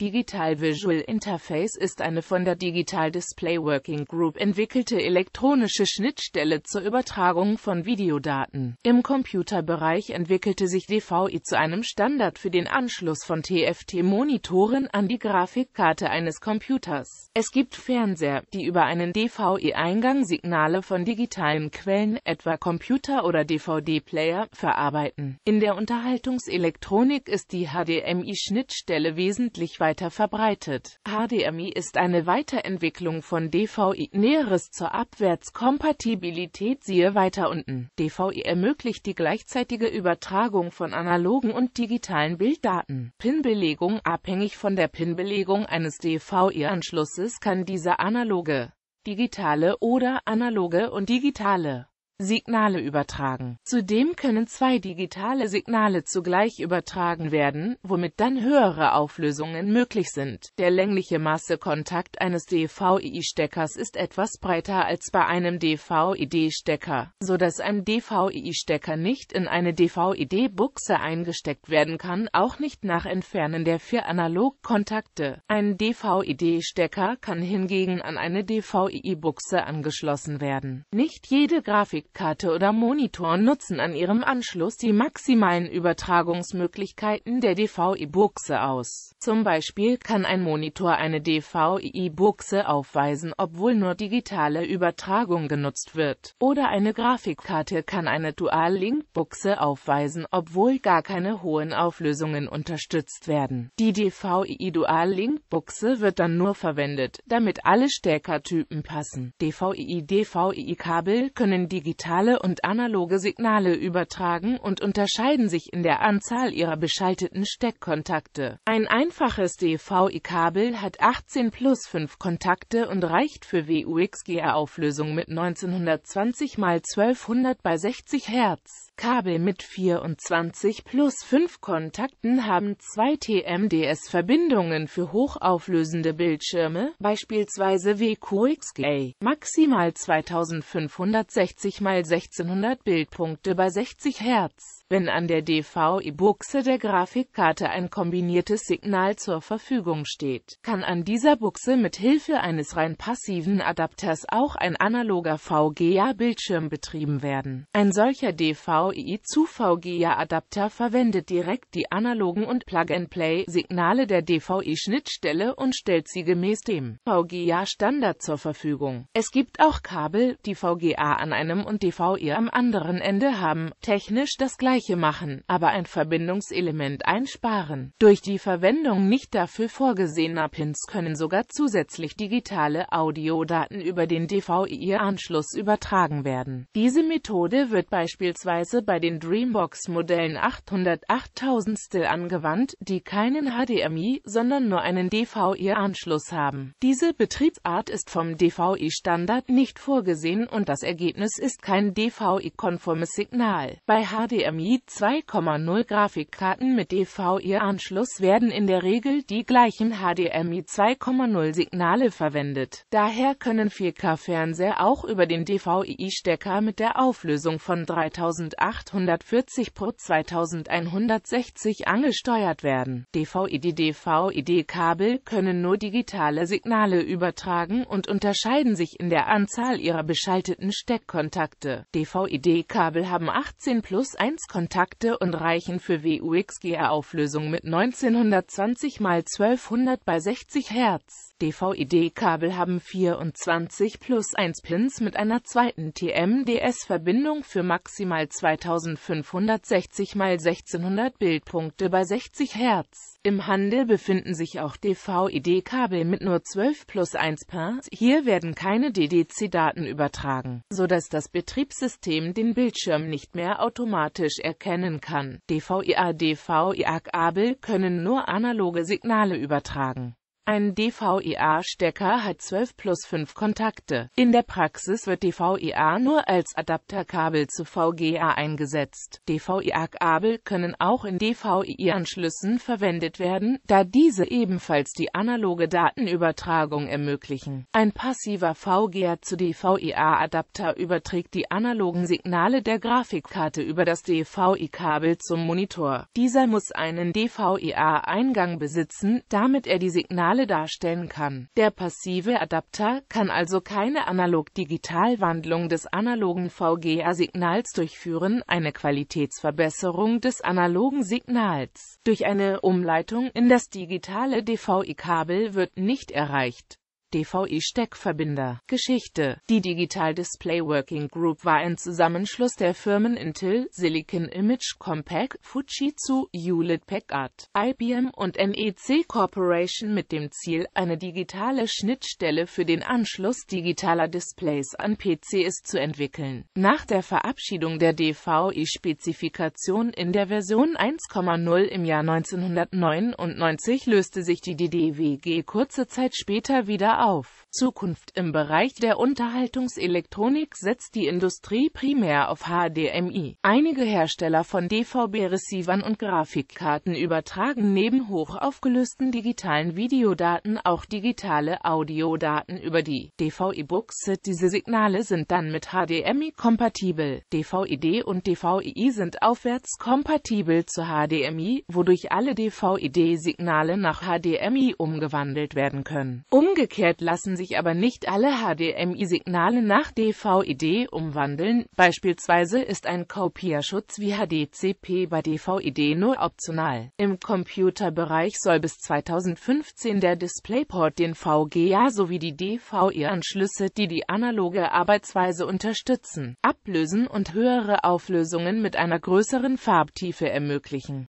Digital Visual Interface ist eine von der Digital Display Working Group entwickelte elektronische Schnittstelle zur Übertragung von Videodaten. Im Computerbereich entwickelte sich DVI zu einem Standard für den Anschluss von TFT-Monitoren an die Grafikkarte eines Computers. Es gibt Fernseher, die über einen DVI-Eingang Signale von digitalen Quellen, etwa Computer oder DVD-Player, verarbeiten. In der Unterhaltungselektronik ist die HDMI-Schnittstelle wesentlich weiter weiter verbreitet. HDMI ist eine Weiterentwicklung von DVI. Näheres zur Abwärtskompatibilität siehe weiter unten. DVI ermöglicht die gleichzeitige Übertragung von analogen und digitalen Bilddaten. Pinbelegung Abhängig von der Pinbelegung eines DVI-Anschlusses kann dieser analoge digitale oder analoge und digitale Signale übertragen. Zudem können zwei digitale Signale zugleich übertragen werden, womit dann höhere Auflösungen möglich sind. Der längliche Massekontakt eines DVI-Steckers ist etwas breiter als bei einem DVID-Stecker, sodass ein DVI-Stecker nicht in eine DVID-Buchse eingesteckt werden kann, auch nicht nach Entfernen der vier Analogkontakte. Ein DVID-Stecker kann hingegen an eine DVI-Buchse angeschlossen werden. Nicht jede Grafik Karte oder Monitor nutzen an ihrem Anschluss die maximalen Übertragungsmöglichkeiten der DVI-Buchse aus. Zum Beispiel kann ein Monitor eine DVI-Buchse aufweisen, obwohl nur digitale Übertragung genutzt wird. Oder eine Grafikkarte kann eine Dual-Link-Buchse aufweisen, obwohl gar keine hohen Auflösungen unterstützt werden. Die DVI Dual-Link-Buchse wird dann nur verwendet, damit alle Stärkertypen passen. DVI-DVI-Kabel können digital digitale und analoge Signale übertragen und unterscheiden sich in der Anzahl ihrer beschalteten Steckkontakte. Ein einfaches DVI-Kabel hat 18 plus 5 Kontakte und reicht für WUXGR-Auflösung mit 1920 x 1200 bei 60 Hertz. Kabel mit 24 plus 5 Kontakten haben zwei TMDS-Verbindungen für hochauflösende Bildschirme, beispielsweise WQXGA, maximal 2560 x 1600 Bildpunkte bei 60 Hertz wenn an der DVI-Buchse e der Grafikkarte ein kombiniertes Signal zur Verfügung steht, kann an dieser Buchse mit Hilfe eines rein passiven Adapters auch ein analoger VGA-Bildschirm betrieben werden. Ein solcher DVI e zu VGA-Adapter verwendet direkt die analogen und Plug-and-Play-Signale der DVI-Schnittstelle und stellt sie gemäß dem VGA-Standard zur Verfügung. Es gibt auch Kabel, die VGA an einem und DVI e am anderen Ende haben, technisch das gleiche Abstriche machen, aber ein Verbindungselement einsparen. Durch die Verwendung nicht dafür vorgesehener Pins können sogar zusätzlich digitale Audiodaten über den DVI-Anschluss übertragen werden. Diese Methode wird beispielsweise bei den Dreambox-Modellen 808.000 Still angewandt, die keinen HDMI, sondern nur einen DVI-Anschluss haben. Diese Betriebsart ist vom DVI-Standard nicht vorgesehen und das Ergebnis ist kein DVI-konformes Signal. Bei HDMI Heat 2.0 Grafikkarten mit DVI-Anschluss e werden in der Regel die gleichen HDMI 2.0 Signale verwendet. Daher können 4K-Fernseher auch über den DVI-Stecker mit der Auflösung von 3840x2160 angesteuert werden. DVI-D DVI-D-Kabel können nur digitale Signale übertragen und unterscheiden sich in der Anzahl ihrer beschalteten Steckkontakte. DVI-D-Kabel haben 18 plus 1 Kontakte und reichen für WUXG-Auflösung mit 1920 x 1200 bei 60 Hertz. DVD-Kabel haben 24 plus 1 Pins mit einer zweiten TMDS-Verbindung für maximal 2560 x 1600 Bildpunkte bei 60 Hertz. Im Handel befinden sich auch DVD-Kabel mit nur 12 plus 1 Pins. Hier werden keine DDC-Daten übertragen, sodass das Betriebssystem den Bildschirm nicht mehr automatisch erkennen kann. DVIA, DVIA-Kabel können nur analoge Signale übertragen ein dvi stecker hat 12 plus 5 Kontakte. In der Praxis wird dvi nur als Adapterkabel zu VGA eingesetzt. dvi kabel können auch in DVI-Anschlüssen verwendet werden, da diese ebenfalls die analoge Datenübertragung ermöglichen. Ein passiver VGA zu dvi adapter überträgt die analogen Signale der Grafikkarte über das DVI-Kabel zum Monitor. Dieser muss einen dvi eingang besitzen, damit er die Signale Signale darstellen kann. Der passive Adapter kann also keine Analog-Digital-Wandlung des analogen VGA-Signals durchführen, eine Qualitätsverbesserung des analogen Signals durch eine Umleitung in das digitale DVI-Kabel wird nicht erreicht. DVI-Steckverbinder. Geschichte Die Digital Display Working Group war ein Zusammenschluss der Firmen Intel, Silicon Image, Compaq, Fujitsu, Hewlett-Packard, IBM und NEC Corporation mit dem Ziel, eine digitale Schnittstelle für den Anschluss digitaler Displays an PCs zu entwickeln. Nach der Verabschiedung der DVI-Spezifikation in der Version 1.0 im Jahr 1999 löste sich die DDWG kurze Zeit später wieder auf. Zukunft im Bereich der Unterhaltungselektronik setzt die Industrie primär auf HDMI. Einige Hersteller von DVB-Receivern und Grafikkarten übertragen neben hochaufgelösten digitalen Videodaten auch digitale Audiodaten über die dvi books Diese Signale sind dann mit HDMI kompatibel. DVID und DVI sind aufwärts kompatibel zu HDMI, wodurch alle DVID-Signale nach HDMI umgewandelt werden können. Umgekehrt Gerät lassen sich aber nicht alle HDMI-Signale nach DVD umwandeln, beispielsweise ist ein Kopierschutz wie HDCP bei DVD nur optional. Im Computerbereich soll bis 2015 der DisplayPort den VGA sowie die DVI-Anschlüsse, die die analoge Arbeitsweise unterstützen, ablösen und höhere Auflösungen mit einer größeren Farbtiefe ermöglichen.